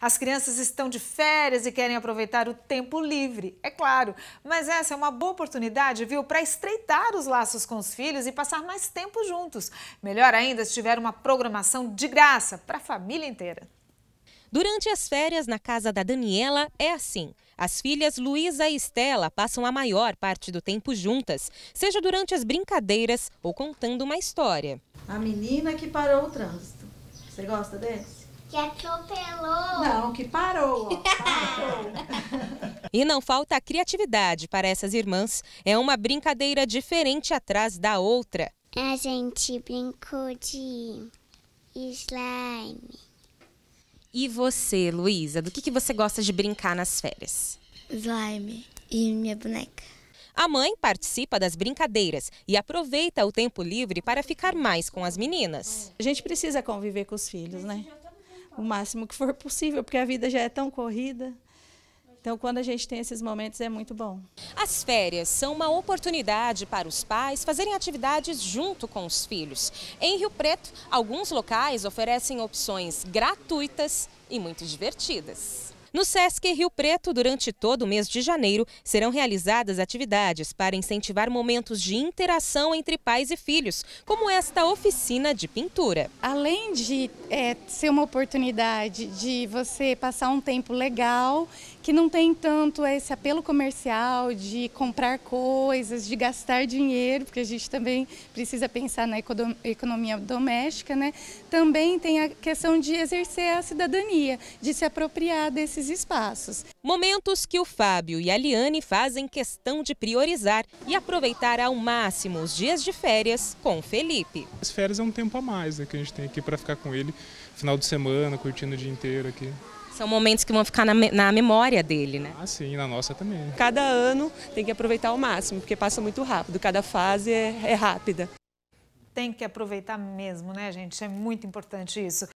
As crianças estão de férias e querem aproveitar o tempo livre, é claro. Mas essa é uma boa oportunidade, viu, para estreitar os laços com os filhos e passar mais tempo juntos. Melhor ainda se tiver uma programação de graça para a família inteira. Durante as férias na casa da Daniela é assim. As filhas Luísa e Estela passam a maior parte do tempo juntas, seja durante as brincadeiras ou contando uma história. A menina que parou o trânsito. Você gosta desse? Que atropelou. Não, que parou. parou. e não falta a criatividade para essas irmãs. É uma brincadeira diferente atrás da outra. A gente brincou de slime. E você, Luísa, do que, que você gosta de brincar nas férias? Slime e minha boneca. A mãe participa das brincadeiras e aproveita o tempo livre para ficar mais com as meninas. A gente precisa conviver com os filhos, né? o máximo que for possível, porque a vida já é tão corrida. Então, quando a gente tem esses momentos, é muito bom. As férias são uma oportunidade para os pais fazerem atividades junto com os filhos. Em Rio Preto, alguns locais oferecem opções gratuitas e muito divertidas. No SESC Rio Preto, durante todo o mês de janeiro, serão realizadas atividades para incentivar momentos de interação entre pais e filhos, como esta oficina de pintura. Além de é, ser uma oportunidade de você passar um tempo legal, que não tem tanto esse apelo comercial de comprar coisas, de gastar dinheiro, porque a gente também precisa pensar na economia doméstica, né? Também tem a questão de exercer a cidadania, de se apropriar desses esses espaços. Momentos que o Fábio e a Liane fazem questão de priorizar e aproveitar ao máximo os dias de férias com o Felipe. As férias é um tempo a mais né, que a gente tem aqui para ficar com ele, final de semana, curtindo o dia inteiro aqui. São momentos que vão ficar na, na, memória dele, né? Ah, sim, na nossa também. Cada ano tem que aproveitar ao máximo, porque passa muito rápido, cada fase é, é rápida. Tem que aproveitar mesmo, né, gente? É muito importante isso.